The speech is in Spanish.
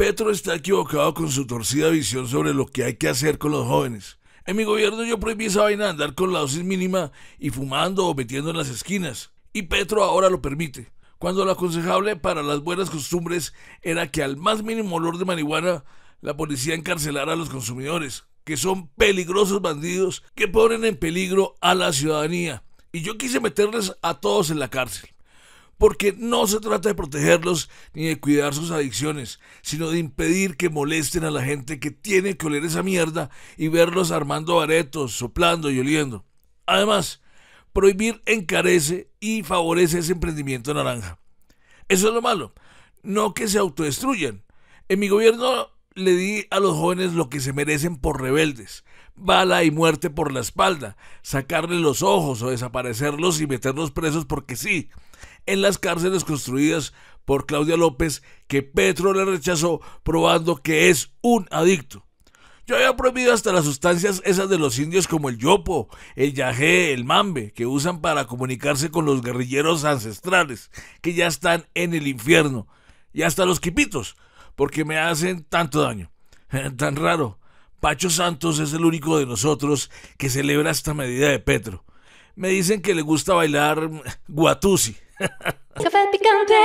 Petro está equivocado con su torcida visión sobre lo que hay que hacer con los jóvenes. En mi gobierno yo prohibí esa vaina andar con la dosis mínima y fumando o metiendo en las esquinas. Y Petro ahora lo permite. Cuando lo aconsejable para las buenas costumbres era que al más mínimo olor de marihuana la policía encarcelara a los consumidores, que son peligrosos bandidos que ponen en peligro a la ciudadanía. Y yo quise meterles a todos en la cárcel porque no se trata de protegerlos ni de cuidar sus adicciones, sino de impedir que molesten a la gente que tiene que oler esa mierda y verlos armando baretos, soplando y oliendo. Además, prohibir encarece y favorece ese emprendimiento naranja. Eso es lo malo, no que se autodestruyan. En mi gobierno le di a los jóvenes lo que se merecen por rebeldes, bala y muerte por la espalda, sacarle los ojos o desaparecerlos y meterlos presos porque sí en las cárceles construidas por Claudia López que Petro le rechazó probando que es un adicto. Yo había prohibido hasta las sustancias esas de los indios como el yopo, el yajé, el mambe, que usan para comunicarse con los guerrilleros ancestrales, que ya están en el infierno, y hasta los quipitos, porque me hacen tanto daño. Tan raro. Pacho Santos es el único de nosotros que celebra esta medida de Petro. Me dicen que le gusta bailar mm, guatusi. Café picante!